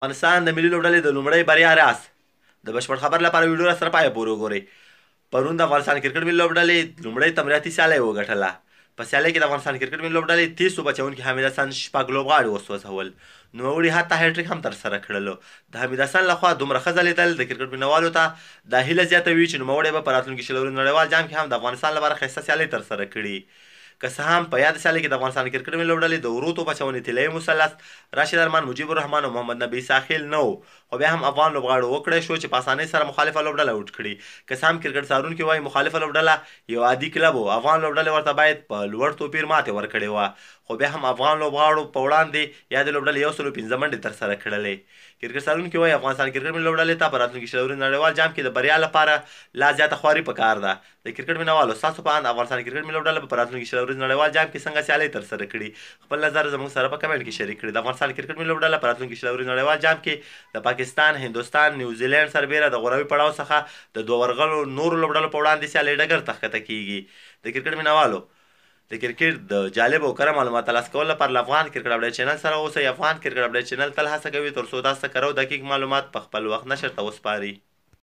افغانستان د ملي لوبډلې د لومړۍ بریا راز د بشپړ خبر لپاره ویډیو را سره پای پورې وګورئ پرون د افغانستان کرکټ ملي لوبډلې لومړۍ تمریناتي سیالۍ وګټله په سیالۍ کې د افغانستان کرکټ ملي لوبډلې تیسو بچونکي حمید حسن شپږ لوبغاړي وسوځول نوموړي حتی هټریک هم ترسره کړلو د حمید حسن لخوا دومره ښه ځلېدل د کرکټ مینوالو ته دا هیله زیاتوي چې نوموړی به په راتلونکي شلوري نړیوال جام کې هم د افغانستان لپاره ښایسته سیالۍ ترسره کړي که څه هم په یاد سیالي کې د افغانستان کرکټ ملي لوبډلې د ورو توپ اچونې طلایي مثلث راشد ارمان مجیب الرحمن او محمد نبی ساحل نه و خو بیا هم افغان لوبغاړو وکړی شو چې په اسانۍ سره مخالفه لوبډله اوټ کړي که څه هم کرکټ څارونکي وایي مخالفه لوبډله یو عادي کلب و افغان لوبډلې ورته باید په لوړ توپیر ماتې ورکړې وه خو بیا هم افغان لوبغاړو په وړاندې یادې لوبډلې یو سلو پنځه منډې ترسره کړلې کرکټ سالونکي وایي افغانستان کرکټ ملي لوبډلې ته په راتلونکي شلوري نړیوال جام کې د بریا لپاره لا زیاته خواري پکار ده د کرکټ مینوالو ستاسو په اند افغانستان کرکټ ملي لوبډله په راتلونکي شلوري نړیوال جام کې څنګه سیالي ترسره کړي خپل نظر زموږ سره په کمنټ کې شریک کړئ د افغانستان کرکټ ملي لوبډله په راتلونکي شلوري نړیوال جام کې د پاکستان هندستان نیوزیلند سربیره د غوروي پړاو څخه د دوه ورغلو نورو لوبډلو په وړاندې سیالي ډګر ته ښکته کیږي د کرکټ مینوالو د کرکټ د جالب او کره معلومات ترلاسه کولو لپاره افغان کرکټ اپډیټ چینل سره اوسئ افغان کرکټ اپډیټ چینل تل هڅه کوي ترڅو تاسو سره کرو دقیق معلومات په خپل وخت نشر ته وسپاري